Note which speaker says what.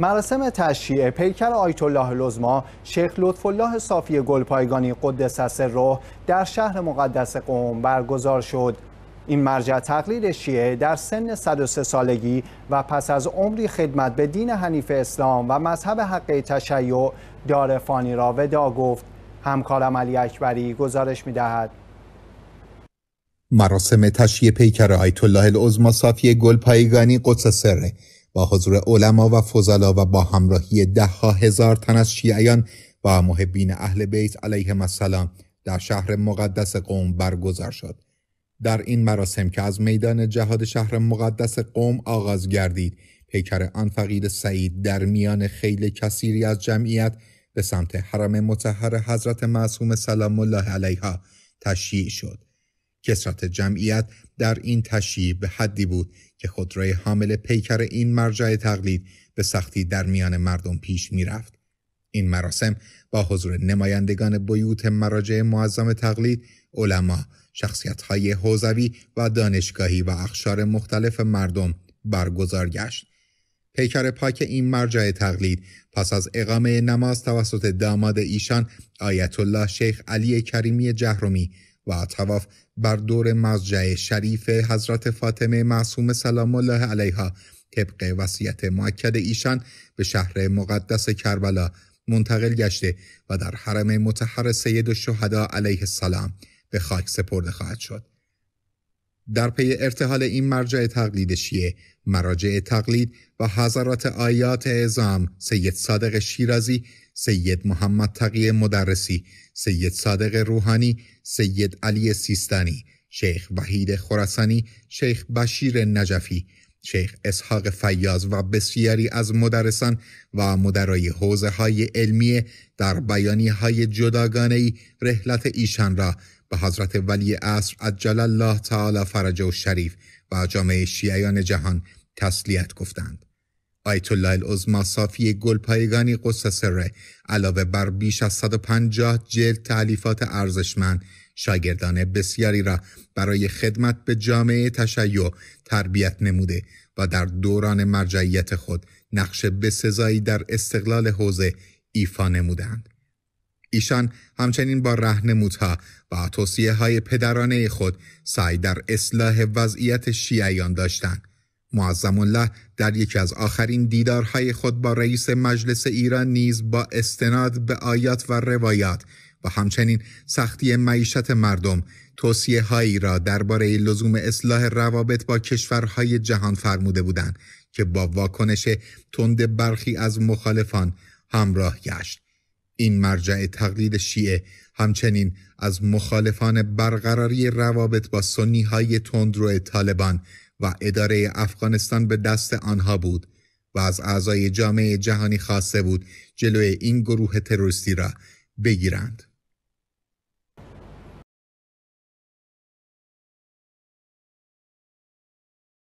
Speaker 1: مراسم تشییع پیکر آیت الله لزما شیخ لطف الله صافی گلپایگانی قدس روح در شهر مقدس قوم برگزار شد این مرجع تقلید شیعه در سن 103 سالگی و پس از عمری خدمت به دین حنیف اسلام و مذهب حق تشیع دار فانی را ودا گفت همکارم علی اکبری گزارش دهد
Speaker 2: مراسم تشییع پیکر آیت الله العظما صافی گلپایگانی قدس سره با حضور علما و فضلا و با همراهی دهها هزار تن از شیعیان و محبین اهل بیت علیه السلام در شهر مقدس قوم برگزار شد در این مراسم که از میدان جهاد شهر مقدس قوم آغاز گردید پیکر آن فقید سعید در میان خیل کثیری از جمعیت به سمت حرم متحر حضرت معصوم سلام الله علیها تشییع شد کسرت جمعیت در این تشییع به حدی بود که خودروی حامل پیکر این مرجع تقلید به سختی در میان مردم پیش رفت. این مراسم با حضور نمایندگان بیوت مراجع معظم تقلید، علما، های حوزوی و دانشگاهی و اخشار مختلف مردم برگزار گشت. پیکر پاک این مرجع تقلید پس از اقامه نماز توسط داماد ایشان آیت الله شیخ علی کریمی جهرومی و طواف بر دور مزجع شریف حضرت فاطمه معصوم سلام الله علیها طبق وصیت معکد ایشان به شهر مقدس کربلا منتقل گشته و در حرم متحر سید و علیه السلام به خاک سپرده خواهد شد. در پی ارتحال این مرجع تقلید شیعه مراجع تقلید و حضرات آیات اعظام سید صادق شیرازی سید محمد تقی مدرسی سید صادق روحانی سید علی سیستانی شیخ وحید خراسانی شیخ بشیر نجفی شیخ اسحاق فیاض و بسیاری از مدرسان و مدرای حوزه های علمیه در بیانی های جداگانه رحلت ایشان را حضرت ولی عصر عجل الله تعالی فرجه و شریف و جامعه شیعیان جهان تسلیت گفتند. آیت الله العظما صافی گلپایگانی سره علاوه بر بیش از 150 جلد تعلیفات ارزشمند شاگردان بسیاری را برای خدمت به جامعه تشیع تربیت نموده و در دوران مرجعیت خود نقش بسزایی در استقلال حوزه ایفا نمودند. ایشان همچنین با رهنمودها و توصیه های پدرانه خود سعی در اصلاح وضعیت شیعیان داشتند. معظم الله در یکی از آخرین دیدارهای خود با رئیس مجلس ایران نیز با استناد به آیات و روایات و همچنین سختی معیشت مردم توصیه هایی را درباره لزوم اصلاح روابط با کشورهای جهان فرموده بودند که با واکنش تند برخی از مخالفان همراه گشت. این مرجع تقلید شیعه همچنین از مخالفان برقراری روابط با سنی های تندرو طالبان و اداره افغانستان به دست آنها بود و از اعضای جامعه جهانی خواسته بود جلوی این گروه تروریستی را بگیرند.